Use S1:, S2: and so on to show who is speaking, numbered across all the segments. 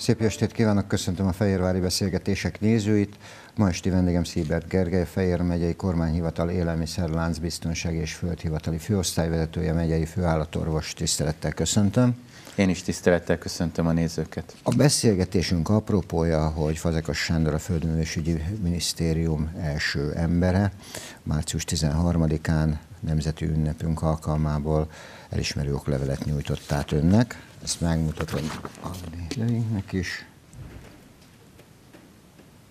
S1: Szép estét kívánok, köszöntöm a Fehérvári Beszélgetések nézőit. Ma esti vendégem Szíbert Gergely, Fehér megyei kormányhivatal élelmiszer, láncbiztonság és földhivatali főosztályvezetője, megyei főállatorvos. Tisztelettel köszöntöm.
S2: Én is tisztelettel köszöntöm a nézőket. A
S1: beszélgetésünk apropója, hogy Fazekas Sándor a Földművésügyi Minisztérium első embere március 13-án nemzeti ünnepünk alkalmából elismerő oklevelet nyújtott át önnek. Ezt megmutatom a nézőinknek is.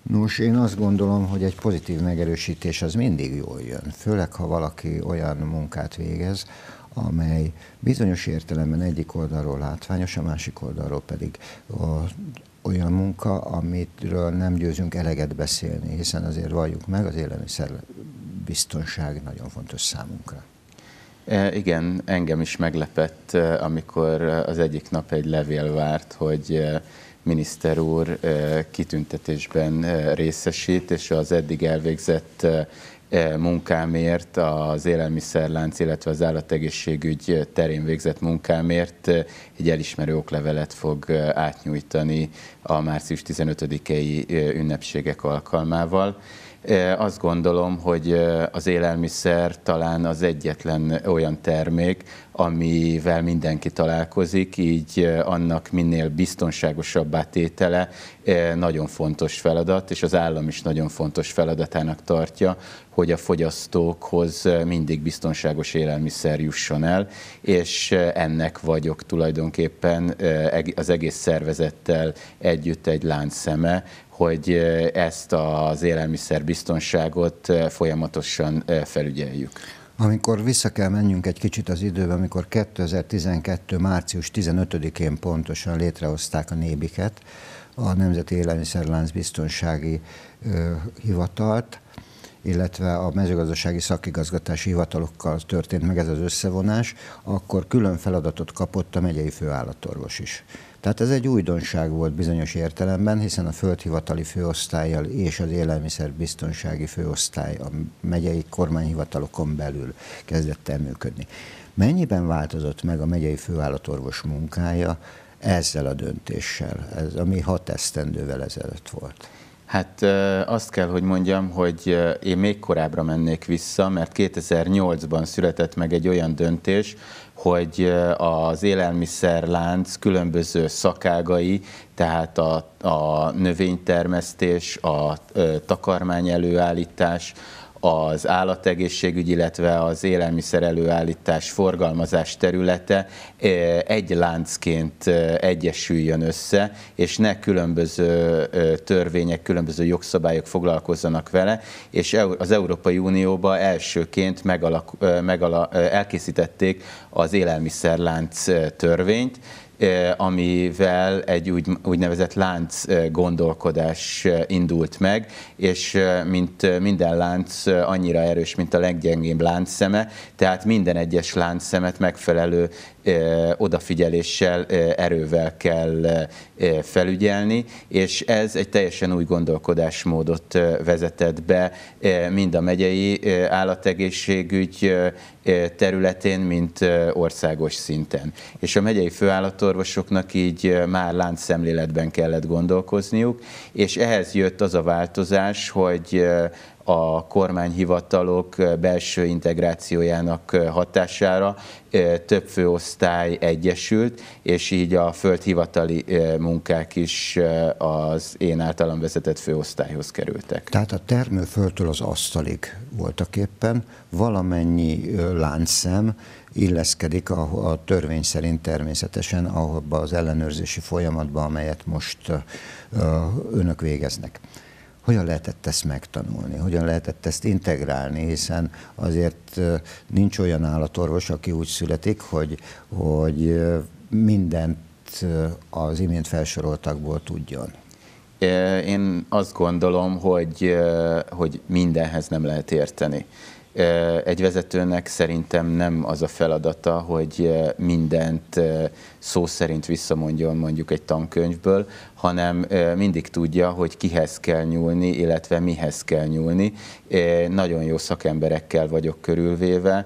S1: Nos, én azt gondolom, hogy egy pozitív megerősítés az mindig jól jön, főleg ha valaki olyan munkát végez, amely bizonyos értelemben egyik oldalról látványos, a másik oldalról pedig a, olyan munka, amitről nem győzünk eleget beszélni, hiszen azért valljuk meg, az élelmiszer biztonság nagyon fontos számunkra.
S2: E, igen, engem is meglepett, e, amikor az egyik nap egy levél várt, hogy e, miniszter úr kitüntetésben részesít, és az eddig elvégzett munkámért, az élelmiszerlánc, illetve az állategészségügy terén végzett munkámért egy elismerő oklevelet fog átnyújtani a március 15-i ünnepségek alkalmával. Azt gondolom, hogy az élelmiszer talán az egyetlen olyan termék, amivel mindenki találkozik, így annak minél biztonságosabbá tétele nagyon fontos feladat, és az állam is nagyon fontos feladatának tartja, hogy a fogyasztókhoz mindig biztonságos élelmiszer jusson el, és ennek vagyok tulajdonképpen az egész szervezettel együtt egy láncszeme, hogy ezt az élelmiszerbiztonságot folyamatosan felügyeljük.
S1: Amikor vissza kell mennünk egy kicsit az időbe, amikor 2012. március 15-én pontosan létrehozták a nébiket, a Nemzeti Élelmiszerlánc Biztonsági Hivatalt, illetve a mezőgazdasági szakigazgatási hivatalokkal történt meg ez az összevonás, akkor külön feladatot kapott a megyei főállatorvos is. Tehát ez egy újdonság volt bizonyos értelemben, hiszen a földhivatali főosztályjal és az élelmiszerbiztonsági főosztály a megyei kormányhivatalokon belül kezdett el működni. Mennyiben változott meg a megyei főállatorvos munkája ezzel a döntéssel? Ez, ami hat esztendővel ezelőtt volt.
S2: Hát azt kell, hogy mondjam, hogy én még korábbra mennék vissza, mert 2008-ban született meg egy olyan döntés, hogy az élelmiszerlánc különböző szakágai, tehát a, a növénytermesztés, a, a takarmány előállítás, az állategészségügy, illetve az élelmiszer előállítás, forgalmazás területe e, egy láncként e, egyesüljön össze, és ne különböző e, törvények, különböző jogszabályok foglalkozzanak vele, és az Európai unióban elsőként megala, megala, elkészítették az élelmiszerlánc törvényt, Eh, amivel egy úgy, úgynevezett lánc eh, gondolkodás eh, indult meg, és mint minden lánc annyira erős, mint a leggyengébb láncszeme, tehát minden egyes láncszemet megfelelő odafigyeléssel, erővel kell felügyelni, és ez egy teljesen új gondolkodásmódot vezetett be mind a megyei állategészségügy, területén, mint országos szinten. És a megyei főállatorvosoknak így már láncszemléletben kellett gondolkozniuk, és ehhez jött az a változás, hogy a kormányhivatalok belső integrációjának hatására több főosztály egyesült, és így a földhivatali munkák is az én általam vezetett főosztályhoz kerültek.
S1: Tehát a termőföldtől az asztalig voltak éppen, valamennyi láncszem illeszkedik a, a törvény szerint természetesen abba az ellenőrzési folyamatba, amelyet most ö, önök végeznek hogyan lehetett ezt megtanulni, hogyan lehetett ezt integrálni, hiszen azért nincs olyan állatorvos, aki úgy születik, hogy, hogy mindent az imént felsoroltakból tudjon.
S2: Én azt gondolom, hogy, hogy mindenhez nem lehet érteni egy vezetőnek szerintem nem az a feladata, hogy mindent szó szerint visszamondjon mondjuk egy tankönyvből, hanem mindig tudja, hogy kihez kell nyúlni, illetve mihez kell nyúlni. Nagyon jó szakemberekkel vagyok körülvéve,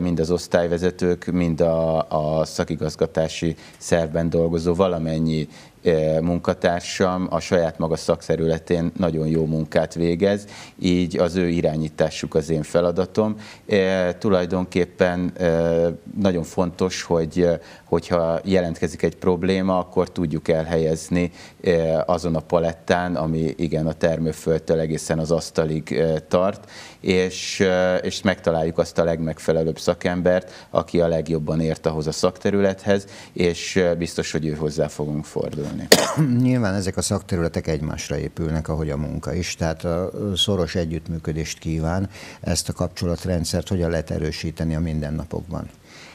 S2: mind az osztályvezetők, mind a, a szakigazgatási szervben dolgozó valamennyi E, munkatársam a saját maga szakterületén nagyon jó munkát végez, így az ő irányításuk az én feladatom. E, tulajdonképpen e, nagyon fontos, hogy hogyha jelentkezik egy probléma, akkor tudjuk elhelyezni azon a palettán, ami igen a termőföldtől egészen az asztalig tart, és, és megtaláljuk azt a legmegfelelőbb szakembert, aki a legjobban ért ahhoz a szakterülethez, és biztos, hogy ő hozzá fogunk fordulni
S1: beszélni. Nyilván ezek a szakterületek egymásra épülnek, ahogy a munka is, tehát a szoros együttműködést kíván ezt a kapcsolatrendszert hogyan lehet erősíteni a mindennapokban.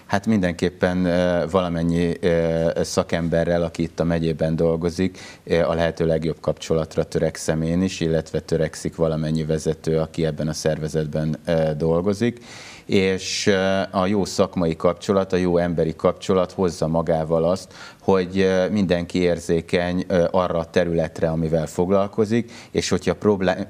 S2: Hát mindenképpen eh, valamennyi eh, szakemberrel, aki itt a megyében dolgozik, eh, a lehető legjobb kapcsolatra törekszem én is, illetve törekszik valamennyi vezető, aki ebben a szervezetben dolgozik és a jó szakmai kapcsolat, a jó emberi kapcsolat hozza magával azt, hogy mindenki érzékeny arra a területre, amivel foglalkozik, és hogyha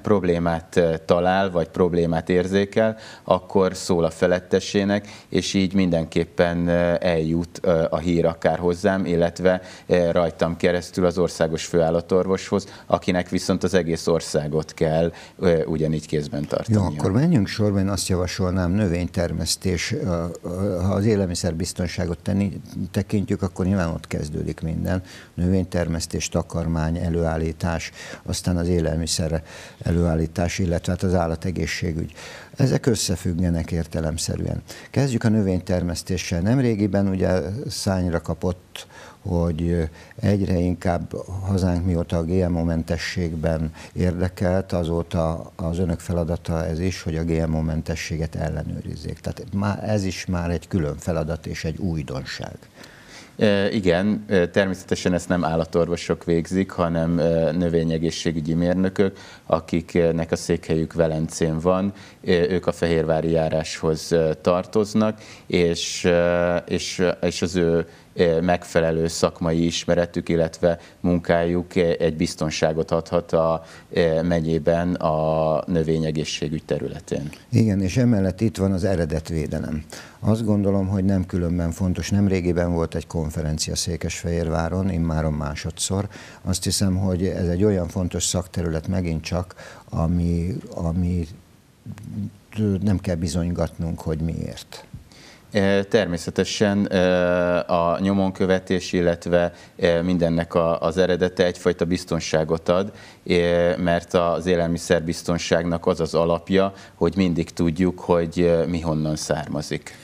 S2: problémát talál, vagy problémát érzékel, akkor szól a felettesének, és így mindenképpen eljut a hír akár hozzám, illetve rajtam keresztül az országos főállatorvoshoz, akinek viszont az egész országot kell ugyanígy kézben tartani. Jó, akkor
S1: menjünk sorba, én azt javasolnám, növénytermesztés, ha az élelmiszerbiztonságot tenni, tekintjük, akkor nyilván ott kezd kezdődik minden. Növénytermesztés, takarmány, előállítás, aztán az élelmiszer előállítás, illetve hát az állategészségügy. Ezek összefüggenek értelemszerűen. Kezdjük a növénytermesztéssel. Nemrégiben ugye szányra kapott hogy egyre inkább hazánk mióta a GMO-mentességben érdekelt, azóta az önök feladata ez is, hogy a GMO-mentességet ellenőrizzék. Tehát ez is már egy külön feladat és egy újdonság.
S2: Igen, természetesen ezt nem állatorvosok végzik, hanem növényegészségügyi mérnökök, akiknek a székhelyük Velencén van, ők a Fehérvári járáshoz tartoznak, és, és, és az ő megfelelő szakmai ismeretük, illetve munkájuk egy biztonságot adhat a megyében a növényegészségügy területén.
S1: Igen, és emellett itt van az eredetvédelem. Azt gondolom, hogy nem különben fontos. Nemrégiben volt egy konferencia Székesfehérváron, immáron másodszor. Azt hiszem, hogy ez egy olyan fontos szakterület megint csak, ami, ami nem kell bizonygatnunk, hogy miért.
S2: Természetesen a nyomonkövetés, illetve mindennek az eredete egyfajta biztonságot ad, mert az élelmiszerbiztonságnak az az alapja, hogy mindig tudjuk, hogy mi honnan származik.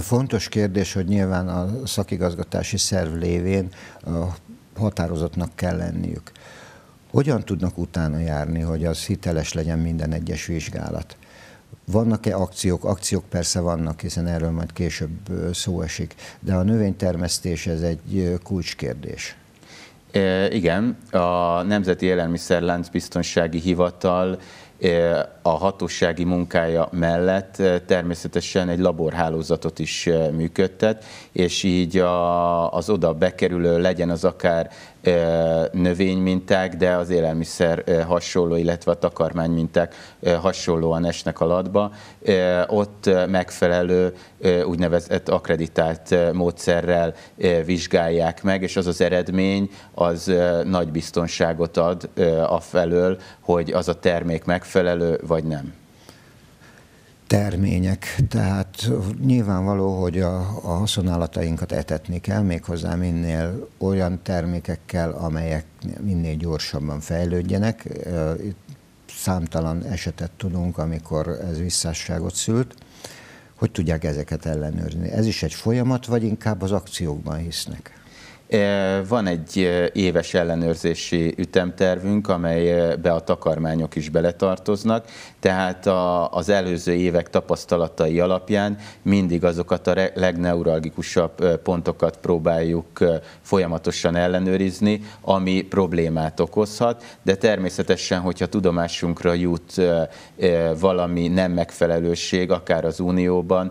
S1: Fontos kérdés, hogy nyilván a szakigazgatási szerv lévén határozottnak kell lenniük. Hogyan tudnak utána járni, hogy az hiteles legyen minden egyes vizsgálat? Vannak-e akciók? Akciók persze vannak, hiszen erről majd később szó esik, de a növénytermesztés ez egy kulcskérdés.
S2: E, igen, a Nemzeti Élelmiszerlánc Biztonsági Hivatal a hatósági munkája mellett természetesen egy laborhálózatot is működtet, és így a, az oda bekerülő legyen az akár növényminták, de az élelmiszer hasonló, illetve a takarmányminták hasonlóan esnek latba. Ott megfelelő úgynevezett akreditált módszerrel vizsgálják meg, és az az eredmény az nagy biztonságot ad a felől, hogy az a termék megfelelő vagy nem
S1: termények, tehát nyilvánvaló, hogy a, a haszonállatainkat etetni kell, méghozzá minél olyan termékekkel, amelyek minél gyorsabban fejlődjenek. Itt számtalan esetet tudunk, amikor ez visszásságot szült. Hogy tudják ezeket ellenőrizni? Ez is egy folyamat, vagy inkább az akciókban hisznek?
S2: Eh, van egy eh, éves ellenőrzési ütemtervünk, amelybe eh, a takarmányok is beletartoznak, tehát a, az előző évek tapasztalatai alapján mindig azokat a legneuralgikusabb pontokat próbáljuk folyamatosan ellenőrizni, ami problémát okozhat, de természetesen, hogyha tudomásunkra jut valami nem megfelelőség, akár az Unióban,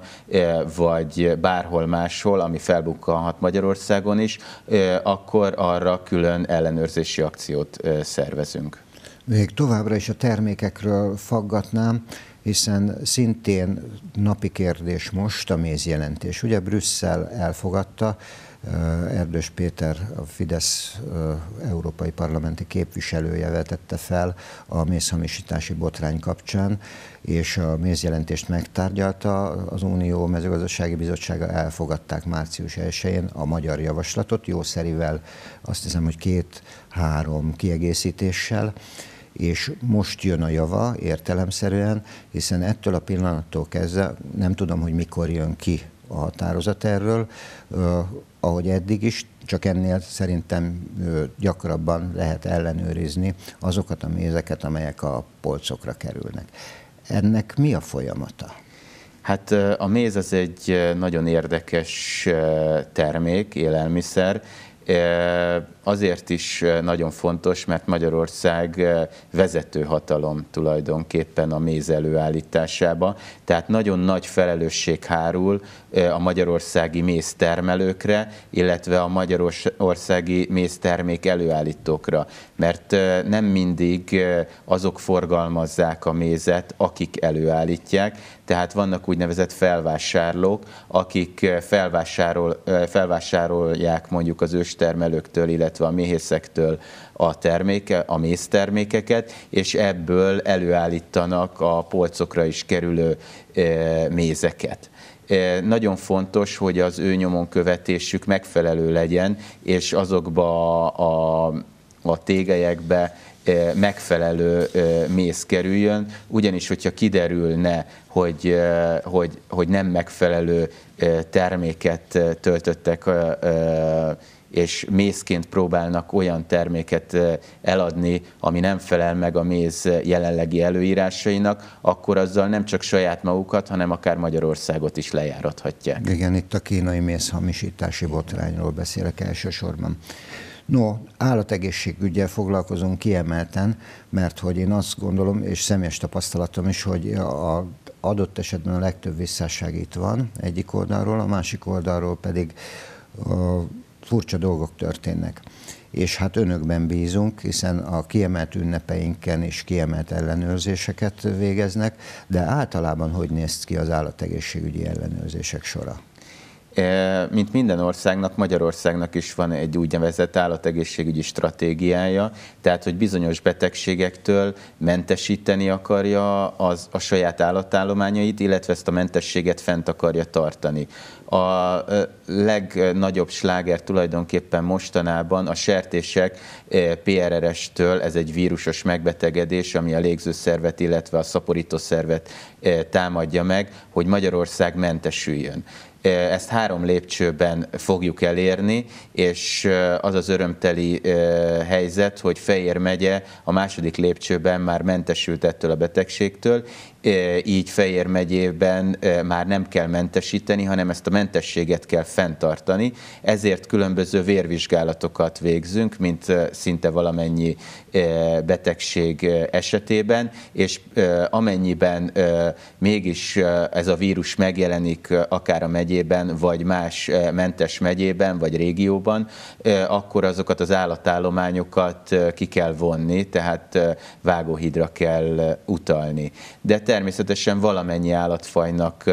S2: vagy bárhol máshol, ami felbukkanhat Magyarországon is, Eh, akkor arra külön ellenőrzési akciót eh, szervezünk.
S1: Még továbbra is a termékekről faggatnám, hiszen szintén napi kérdés most a mézjelentés. Ugye Brüsszel elfogadta, Erdős Péter, a Fidesz európai parlamenti képviselője vetette fel a mézhamisítási botrány kapcsán, és a mézjelentést megtárgyalta. Az Unió mezőgazdasági bizottsága elfogadták március 1-én a magyar javaslatot, jószerivel azt hiszem, hogy két-három kiegészítéssel és most jön a java értelemszerűen, hiszen ettől a pillanattól kezdve nem tudom, hogy mikor jön ki a határozat erről, ahogy eddig is, csak ennél szerintem gyakrabban lehet ellenőrizni azokat a mézeket, amelyek a polcokra kerülnek. Ennek mi a
S2: folyamata? Hát a méz az egy nagyon érdekes termék, élelmiszer, Azért is nagyon fontos, mert Magyarország vezető hatalom tulajdonképpen a méz előállításába, tehát nagyon nagy felelősség hárul a magyarországi méztermelőkre, illetve a magyarországi méztermék előállítókra, mert nem mindig azok forgalmazzák a mézet, akik előállítják, tehát vannak úgynevezett felvásárlók, akik felvásárol, felvásárolják mondjuk az őstermelőktől, illetve a méhészektől a, terméke, a méztermékeket, és ebből előállítanak a polcokra is kerülő mézeket. Eh, nagyon fontos, hogy az ő nyomon követésük megfelelő legyen, és azokba a, a tégelyekbe eh, megfelelő eh, mész kerüljön, ugyanis hogyha kiderülne, hogy, hogy, hogy nem megfelelő terméket töltöttek és mézként próbálnak olyan terméket eladni, ami nem felel meg a méz jelenlegi előírásainak, akkor azzal nem csak saját magukat, hanem akár Magyarországot is lejárathatják.
S1: Igen, itt a kínai méz hamisítási botrányról beszélek elsősorban. No, állategészségügyel foglalkozunk kiemelten, mert hogy én azt gondolom, és személyes tapasztalatom is, hogy a adott esetben a legtöbb visszásság itt van egyik oldalról, a másik oldalról pedig furcsa dolgok történnek. És hát önökben bízunk, hiszen a kiemelt ünnepeinken is kiemelt ellenőrzéseket végeznek, de általában
S2: hogy néz ki az állategészségügyi ellenőrzések sora? Mint minden országnak, Magyarországnak is van egy úgynevezett állategészségügyi stratégiája, tehát hogy bizonyos betegségektől mentesíteni akarja az, a saját állatállományait, illetve ezt a mentességet fent akarja tartani. A legnagyobb sláger tulajdonképpen mostanában a sertések PRRS-től, ez egy vírusos megbetegedés, ami a légzőszervet, illetve a szaporítószervet támadja meg, hogy Magyarország mentesüljön. Ezt három lépcsőben fogjuk elérni, és az az örömteli helyzet, hogy Fejér megye a második lépcsőben már mentesült ettől a betegségtől, így Fejér megyében már nem kell mentesíteni, hanem ezt a mentességet kell fenntartani, ezért különböző vérvizsgálatokat végzünk, mint szinte valamennyi betegség esetében, és amennyiben mégis ez a vírus megjelenik akár a megyében, vagy más mentes megyében, vagy régióban, akkor azokat az állatállományokat ki kell vonni, tehát vágóhidra kell utalni. De természetesen valamennyi állatfajnak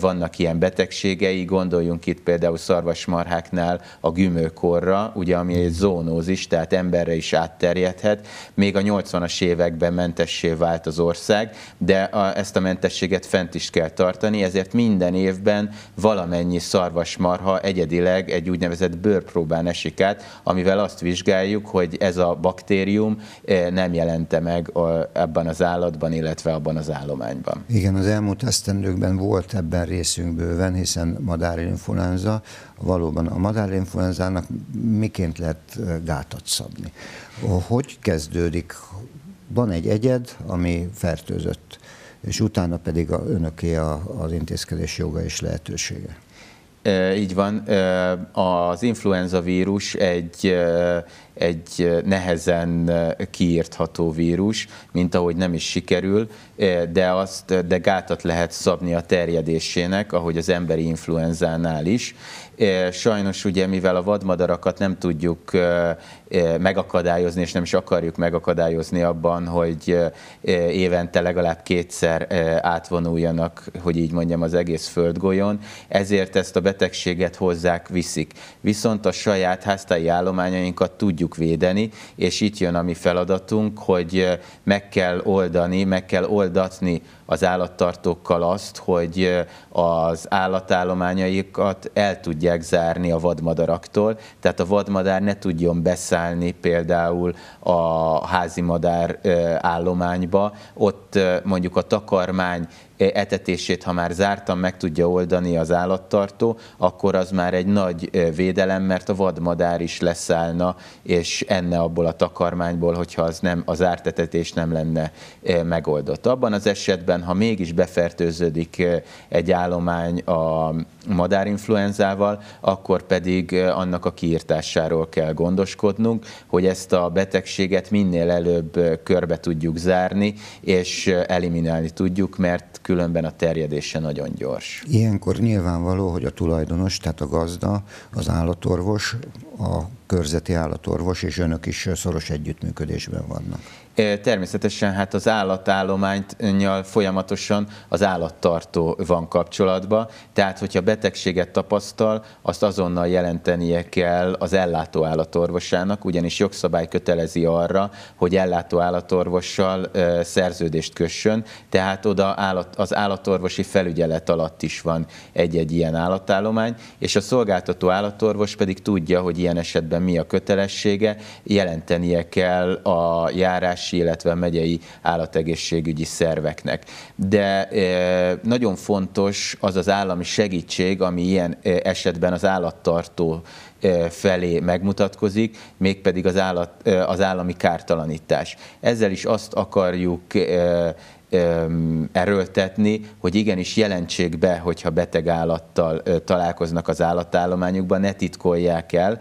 S2: vannak ilyen betegségei, gondoljunk itt például szarvasmarháknál a gümőkorra, ugye ami egy zónózis, tehát emberre is átterjedhet. Még a 80-as években mentessé vált az ország, de a, ezt a mentességet fent is kell tartani, ezért minden évben valamennyi szarvasmarha egyedileg egy úgynevezett bőrpróbán esik át, amivel azt vizsgáljuk, hogy ez a baktérium nem jelente meg ebben az állatban, illetve abban az az állományban. Igen,
S1: az elmúlt esztendőkben volt ebben részünk bőven, hiszen madárinfluenza, valóban a madárinfluenzának miként lehet gátat szabni. Hogy kezdődik? Van egy egyed, ami fertőzött, és utána pedig a önöké az intézkedés joga és lehetősége.
S2: így van. az influenza vírus egy egy nehezen kiírtható vírus, mint ahogy nem is sikerül, de, azt, de gátat lehet szabni a terjedésének, ahogy az emberi influenzánál is. Sajnos ugye, mivel a vadmadarakat nem tudjuk megakadályozni, és nem is akarjuk megakadályozni abban, hogy évente legalább kétszer átvonuljanak, hogy így mondjam, az egész földgolyón, ezért ezt a betegséget hozzák, viszik. Viszont a saját háztáji állományainkat tudjuk tudjuk védeni, és itt jön a mi feladatunk, hogy eh, meg kell oldani, meg kell oldatni az állattartókkal azt, hogy eh, az állatállományaikat el tudják zárni a vadmadaraktól, tehát a vadmadár ne tudjon beszállni például a házimadár eh, állományba, ott mondjuk a takarmány etetését, ha már zártan meg tudja oldani az állattartó, akkor az már egy nagy védelem, mert a vadmadár is leszállna, és enne abból a takarmányból, hogyha az, nem, az ártetetés nem lenne megoldott. Abban az esetben, ha mégis befertőződik egy állomány a madárinfluenzával, akkor pedig annak a kiirtásáról kell gondoskodnunk, hogy ezt a betegséget minél előbb körbe tudjuk zárni, és eliminálni tudjuk, mert különben a terjedése nagyon gyors.
S1: Ilyenkor nyilvánvaló, hogy a tulajdonos, tehát a gazda, az állatorvos, a körzeti állatorvos és önök is szoros együttműködésben
S2: vannak. Természetesen hát az állatállománynyal folyamatosan az állattartó van kapcsolatban, tehát hogyha betegséget tapasztal, azt azonnal jelentenie kell az ellátó állatorvosának, ugyanis jogszabály kötelezi arra, hogy ellátó állatorvossal szerződést kössön, tehát oda állat, az állatorvosi felügyelet alatt is van egy-egy ilyen állatállomány, és a szolgáltató állatorvos pedig tudja, hogy ilyen esetben mi a kötelessége, jelentenie kell a járás városi, illetve megyei állategészségügyi szerveknek. De e, nagyon fontos az az állami segítség, ami ilyen e, esetben az állattartó e, felé megmutatkozik, mégpedig az, állat, az állami kártalanítás. Ezzel is azt akarjuk erőltetni, hogy igenis jelentsék be, hogyha beteg állattal találkoznak az állatállományukban, ne titkolják el,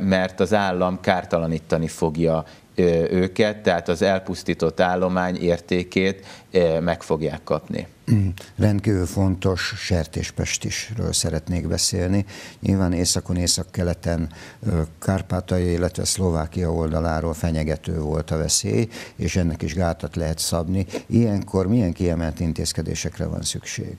S2: mert az állam kártalanítani fogja őket, tehát az elpusztított állomány értékét meg fogják kapni.
S1: Mm. Rendkívül fontos sertéspestisről szeretnék beszélni. Nyilván északon, északkeleten Kárpátai, illetve Szlovákia oldaláról fenyegető volt a veszély, és ennek is gátat lehet szabni. Ilyenkor milyen kiemelt intézkedésekre
S2: van szükség?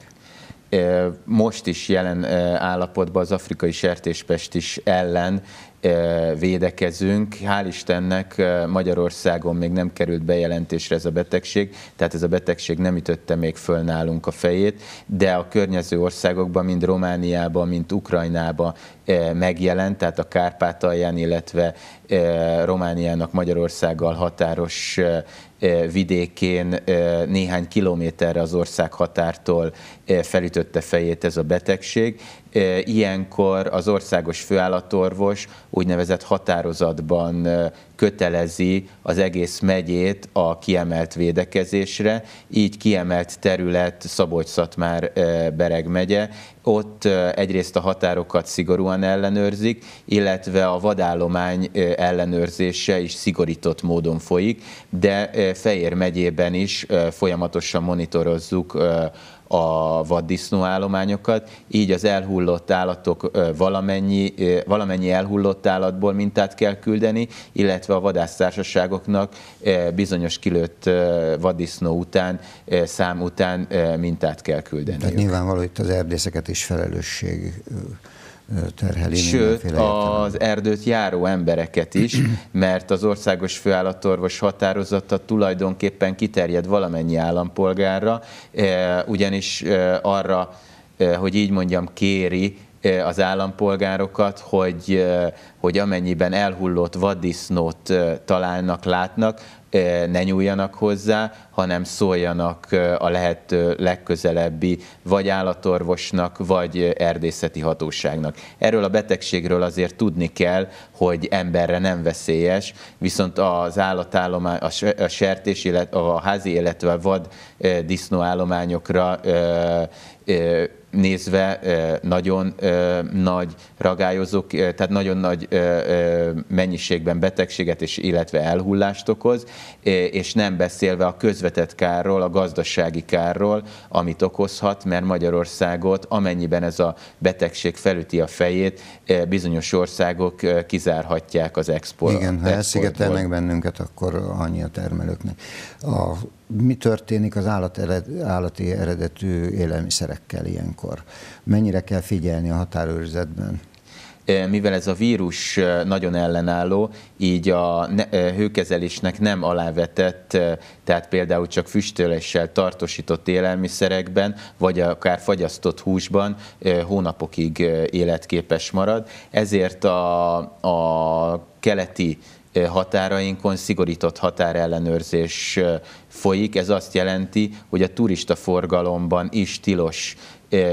S2: most is jelen állapotban az afrikai sertéspestis ellen E, védekezünk. Hál' Istennek e, Magyarországon még nem került bejelentésre ez a betegség, tehát ez a betegség nem ütötte még föl nálunk a fejét, de a környező országokban, mind Romániában, mint Ukrajnában e, megjelent, tehát a Kárpátalján, illetve Romániának Magyarországgal határos vidékén néhány kilométerre az ország határtól felütötte fejét ez a betegség, ilyenkor az országos főállatorvos úgynevezett határozatban kötelezi az egész megyét a kiemelt védekezésre, így kiemelt terület Szabolcs-Szatmár Bereg megye, ott egyrészt a határokat szigorúan ellenőrzik, illetve a vadállomány ellenőrzése is szigorított módon folyik, de Fejér megyében is folyamatosan monitorozzuk a vaddisznó állományokat, így az elhullott állatok valamennyi, valamennyi elhullott állatból mintát kell küldeni, illetve a vadásztársaságoknak bizonyos kilőtt vaddisznó után, szám után mintát kell küldeni. Tehát nyilvánvaló itt az erdészeket is felelősség
S1: terheli Sőt,
S2: az erdőt járó embereket is, mert az országos főállatorvos határozata tulajdonképpen kiterjed valamennyi állampolgárra, e, ugyanis e, arra, e, hogy így mondjam, kéri az állampolgárokat, hogy, hogy amennyiben elhullott vaddisznót találnak, látnak, ne nyúljanak hozzá, hanem szóljanak a lehető legközelebbi vagy állatorvosnak, vagy erdészeti hatóságnak. Erről a betegségről azért tudni kell, hogy emberre nem veszélyes, viszont az állatállomány, a sertés, illetve a házi, illetve a vad disznóállományokra nézve nagyon nagy ragályozók, tehát nagyon nagy mennyiségben betegséget és illetve elhullást okoz, és nem beszélve a közvetett kárról, a gazdasági kárról, amit okozhat, mert Magyarországot, amennyiben ez a betegség felüti a fejét, bizonyos országok kizárhatják az export. Igen, ha elszigetelnek bennünket,
S1: akkor annyi a termelőknek. A, mi történik az állat ered, állati eredetű élelmiszerekkel ilyen ilyenkor? Mennyire kell figyelni a határőrzetben?
S2: E, mivel ez a vírus e, nagyon ellenálló, így a e, hőkezelésnek nem alávetett, tehát például csak füstöléssel tartósított élelmiszerekben, vagy akár fagyasztott húsban hónapokig életképes marad. Ezért a, a keleti határainkon szigorított határellenőrzés folyik. Ez azt jelenti, hogy a turista forgalomban is tilos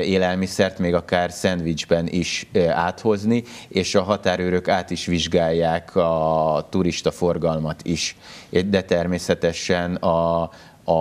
S2: élelmiszert még akár szendvicsben is áthozni, és a határőrök át is vizsgálják a turista forgalmat is. De természetesen a, a,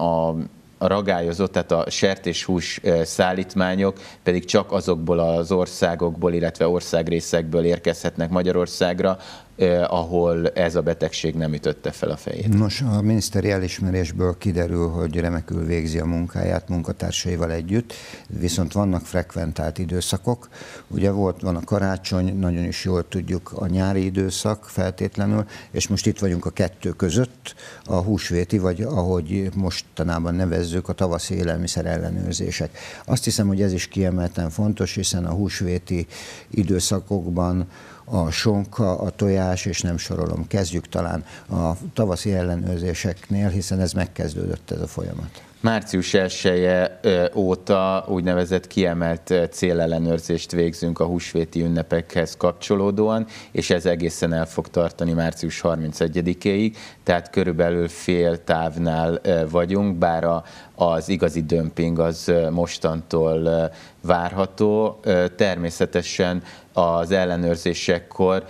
S2: a a ragályozott, tehát a sertéshús szállítmányok pedig csak azokból az országokból, illetve országrészekből érkezhetnek Magyarországra, Eh, ahol ez a betegség nem ütötte fel a fejét.
S1: Nos, a miniszteri elismerésből kiderül, hogy remekül végzi a munkáját munkatársaival együtt, viszont vannak frekventált időszakok. Ugye volt, van a karácsony, nagyon is jól tudjuk a nyári időszak feltétlenül, és most itt vagyunk a kettő között, a húsvéti, vagy ahogy mostanában nevezzük, a tavaszi élelmiszer ellenőrzések. Azt hiszem, hogy ez is kiemelten fontos, hiszen a húsvéti időszakokban a sonka, a tojás, és nem sorolom. Kezdjük talán a tavaszi ellenőrzéseknél, hiszen ez megkezdődött ez a folyamat.
S2: Március 1 -e óta úgynevezett kiemelt célellenőrzést végzünk a húsvéti ünnepekhez kapcsolódóan, és ez egészen el fog tartani március 31-éig, tehát körülbelül fél távnál vagyunk, bár a, az igazi dömping az mostantól várható. Természetesen az ellenőrzésekkor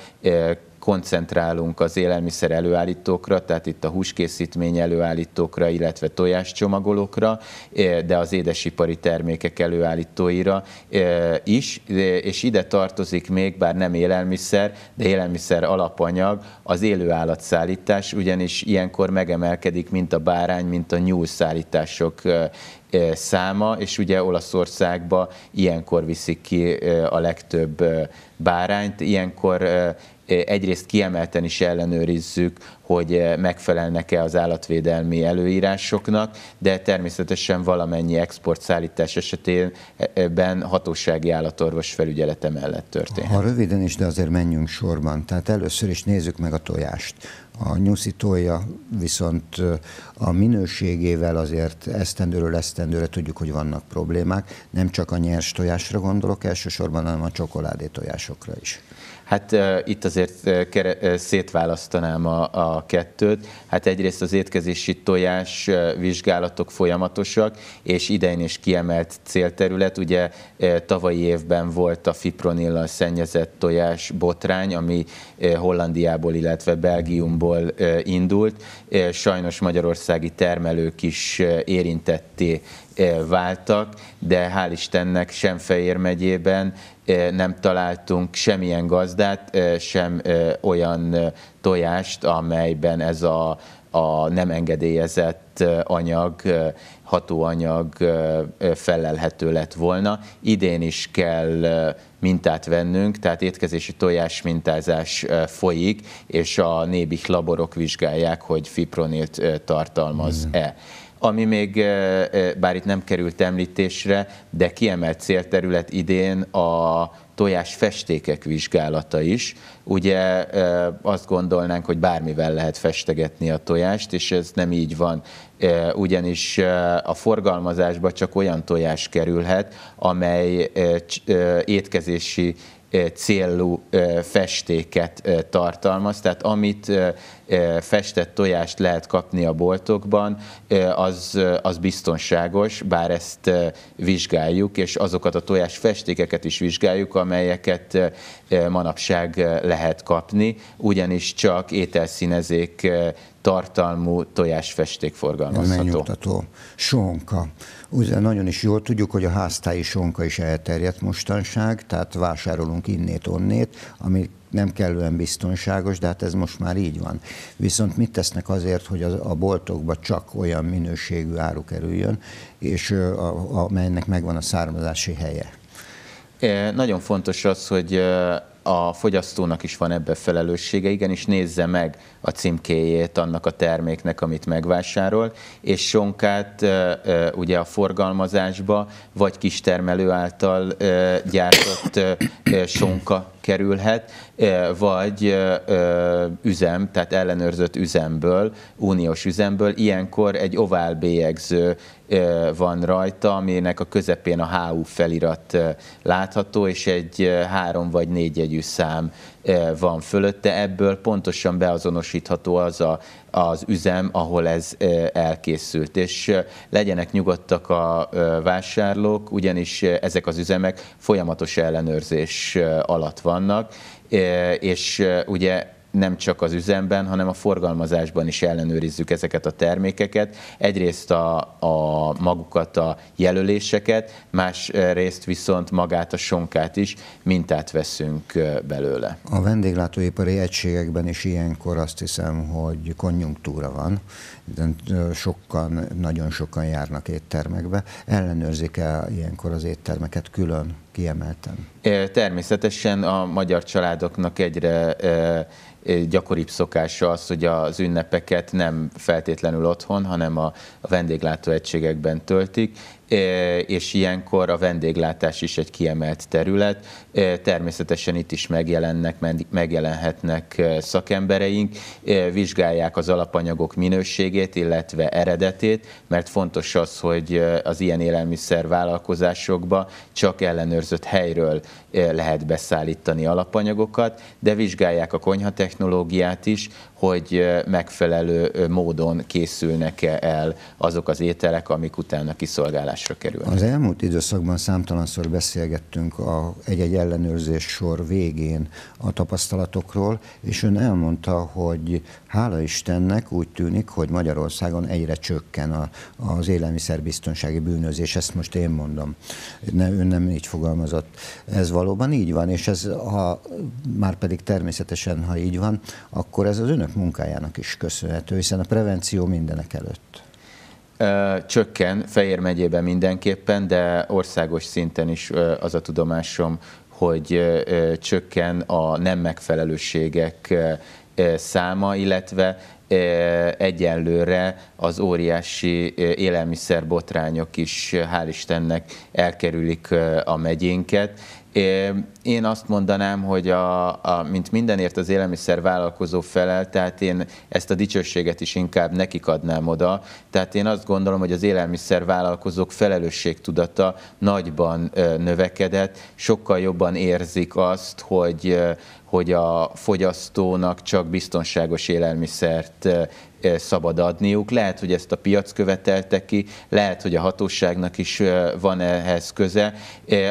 S2: koncentrálunk az élelmiszer előállítókra, tehát itt a húskészítmény előállítókra, illetve tojáscsomagolókra, e, de az édesipari termékek előállítóira e, is, e, és ide tartozik még, bár nem élelmiszer, de élelmiszer alapanyag, az élőállatszállítás, ugyanis ilyenkor megemelkedik, mint a bárány, mint a nyúlszállítások száma, és ugye Olaszországba ilyenkor viszik ki a legtöbb bárányt, ilyenkor Eh, egyrészt kiemelten is ellenőrizzük, hogy eh, megfelelnek-e az állatvédelmi előírásoknak, de természetesen valamennyi exportszállítás esetében eh, hatósági állatorvos felügyelete mellett történhet.
S1: Ha röviden is, de azért menjünk sorban. Tehát először is nézzük meg a tojást. A nyuszi tolja viszont a minőségével azért esztendőről esztendőre tudjuk, hogy vannak problémák. Nem csak a nyers tojásra gondolok elsősorban, hanem a csokoládé
S2: tojásokra is. Hát itt azért kere, szétválasztanám a, a kettőt. Hát egyrészt az étkezési tojás vizsgálatok folyamatosak, és idején is kiemelt célterület. Ugye tavalyi évben volt a fipronilla szennyezett tojás botrány, ami Hollandiából, illetve Belgiumból indult. Sajnos magyarországi termelők is érintetté váltak, de hál' Istennek sem Fejér megyében eh, nem találtunk semmilyen gazdát, eh, sem eh, olyan tojást, amelyben ez a, a nem engedélyezett anyag, hatóanyag felelhető lett volna. Idén is kell mintát vennünk, tehát étkezési tojás mintázás folyik, és a nébih laborok vizsgálják, hogy fipronilt tartalmaz-e. Mm. Ami még, eh, eh, bár itt nem került említésre, de kiemelt célterület idén a tojás festékek vizsgálata is. Ugye eh, azt gondolnánk, hogy bármivel lehet festegetni a tojást, és ez nem így van. Ugyanis a forgalmazásba csak olyan tojás kerülhet, amely étkezési célú festéket tartalmaz, tehát amit festett tojást lehet kapni a boltokban, az, az biztonságos, bár ezt vizsgáljuk, és azokat a tojás festékeket is vizsgáljuk, amelyeket manapság lehet kapni, ugyanis csak ételszínezék tartalmú tojásfesték forgalmazható. Megnyugtató.
S1: Sonka. Ugye nagyon is jól tudjuk, hogy a háztáji sonka is elterjedt mostanság, tehát vásárolunk innét-onnét, ami nem kellően biztonságos, de hát ez most már így van. Viszont mit tesznek azért, hogy a boltokba csak olyan minőségű áru kerüljön, és amelynek megvan a származási helye?
S2: É, e, nagyon fontos az, hogy a fogyasztónak is van ebbe felelőssége, igenis nézze meg a címkéjét annak a terméknek, amit megvásárol, és sonkát ugye a forgalmazásba, vagy kistermelő által gyártott sonka kerülhet, eh, vagy eh, eh, üzem, tehát ellenőrzött üzemből, uniós üzemből. Ilyenkor egy ovál bélyegző van rajta, aminek a közepén a HU felirat látható, és egy három vagy négy jegyű szám E, van fölötte, ebből pontosan beazonosítható az a, az üzem, ahol ez e, elkészült. És e, legyenek nyugodtak a vásárlók, ugyanis ezek az üzemek folyamatos ellenőrzés alatt vannak, és ugye nem csak az üzemben, hanem a forgalmazásban is ellenőrizzük ezeket a termékeket. Egyrészt a, a magukat a jelöléseket, másrészt viszont magát a sonkát is mintát veszünk belőle.
S1: A vendéglátóipari egységekben is ilyenkor azt hiszem, hogy konjunktúra van, de sokan, nagyon sokan járnak éttermekbe. Ellenőrzik-e ilyenkor az éttermeket külön? kiemelten?
S2: Természetesen a magyar családoknak egyre gyakoribb szokása az, hogy az ünnepeket nem feltétlenül otthon, hanem a vendéglátóegységekben töltik, E, és ilyenkor a vendéglátás is egy kiemelt terület. E, természetesen itt is megjelennek, megjelenhetnek e, szakembereink, vizsgálják az alapanyagok minőségét, illetve eredetét, mert fontos az, hogy az ilyen élelmiszer vállalkozásokba csak ellenőrzött helyről lehet beszállítani alapanyagokat, de vizsgálják a konyha technológiát is, hogy megfelelő módon készülnek-e el azok az ételek, amik utána kiszolgálás megoldásra kerül. Az
S1: elmúlt időszakban számtalanszor beszélgettünk a egy-egy ellenőrzés sor végén a tapasztalatokról, és ön elmondta, hogy hála Istennek úgy tűnik, hogy Magyarországon egyre csökken a, az élelmiszerbiztonsági bűnözés, ezt most én mondom. Ne, ön nem így fogalmazott. Ez valóban így van, és ez ha már pedig természetesen, ha így van, akkor ez az önök munkájának is köszönhető, hiszen a prevenció mindenek előtt.
S2: Csökken Fejér megyében mindenképpen, de országos szinten is az a tudomásom, hogy csökken a nem megfelelőségek száma, illetve egyenlőre az óriási élelmiszerbotrányok is, hál' Istennek, elkerülik a megyénket, én azt mondanám, hogy a, a, mint mindenért az élelmiszer vállalkozó felel, tehát én ezt a dicsőséget is inkább nekik adnám oda. Tehát én azt gondolom, hogy az élelmiszer vállalkozók felelősségtudata nagyban növekedett, sokkal jobban érzik azt, hogy, hogy a fogyasztónak csak biztonságos élelmiszert szabad adniuk. Lehet, hogy ezt a piac követelte ki, lehet, hogy a hatóságnak is van ehhez köze.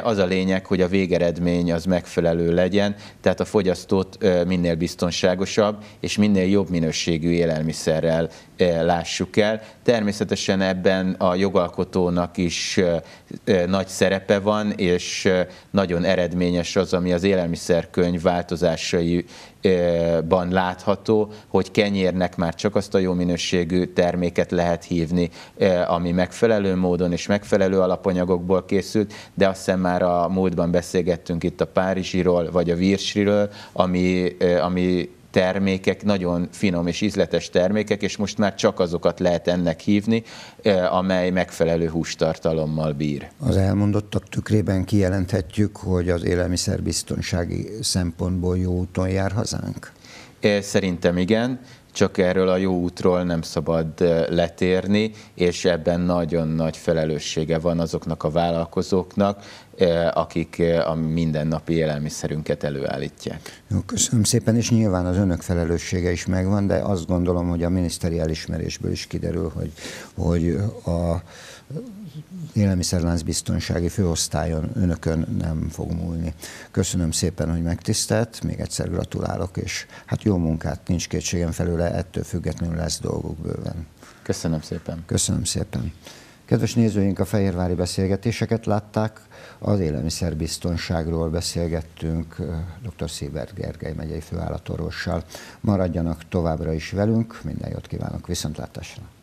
S2: Az a lényeg, hogy a végeredmény az megfelelő legyen, tehát a fogyasztót minél biztonságosabb és minél jobb minőségű élelmiszerrel lássuk el. Természetesen ebben a jogalkotónak is nagy szerepe van, és nagyon eredményes az, ami az élelmiszerkönyv változásai ban látható, hogy kenyérnek már csak azt a jó minőségű terméket lehet hívni, ami megfelelő módon és megfelelő alapanyagokból készült, de azt hiszem már a múltban beszélgettünk itt a Párizsiról, vagy a Virsiről, ami, ami termékek, nagyon finom és ízletes termékek, és most már csak azokat lehet ennek hívni, amely megfelelő hústartalommal bír.
S1: Az elmondottak tükrében kijelenthetjük, hogy az élelmiszerbiztonsági szempontból jó úton jár hazánk?
S2: Szerintem igen csak erről a jó útról nem szabad letérni, és ebben nagyon nagy felelőssége van azoknak a vállalkozóknak, akik a mindennapi élelmiszerünket előállítják.
S1: Jó, köszönöm szépen, és nyilván az önök felelőssége is megvan, de azt gondolom, hogy a miniszteri elismerésből is kiderül, hogy, hogy a élelmiszerlánc biztonsági főosztályon önökön nem fog múlni. Köszönöm szépen, hogy megtisztelt, még egyszer gratulálok, és hát jó munkát, nincs kétségem felőle, ettől függetlenül lesz dolguk bőven. Köszönöm szépen. Köszönöm szépen. Kedves nézőink, a fehérvári beszélgetéseket látták, az élelmiszerbiztonságról beszélgettünk eh, dr. Szébert Gergely megyei főállatorvossal. Maradjanak továbbra is velünk, minden jót kívánok, viszontlátásra!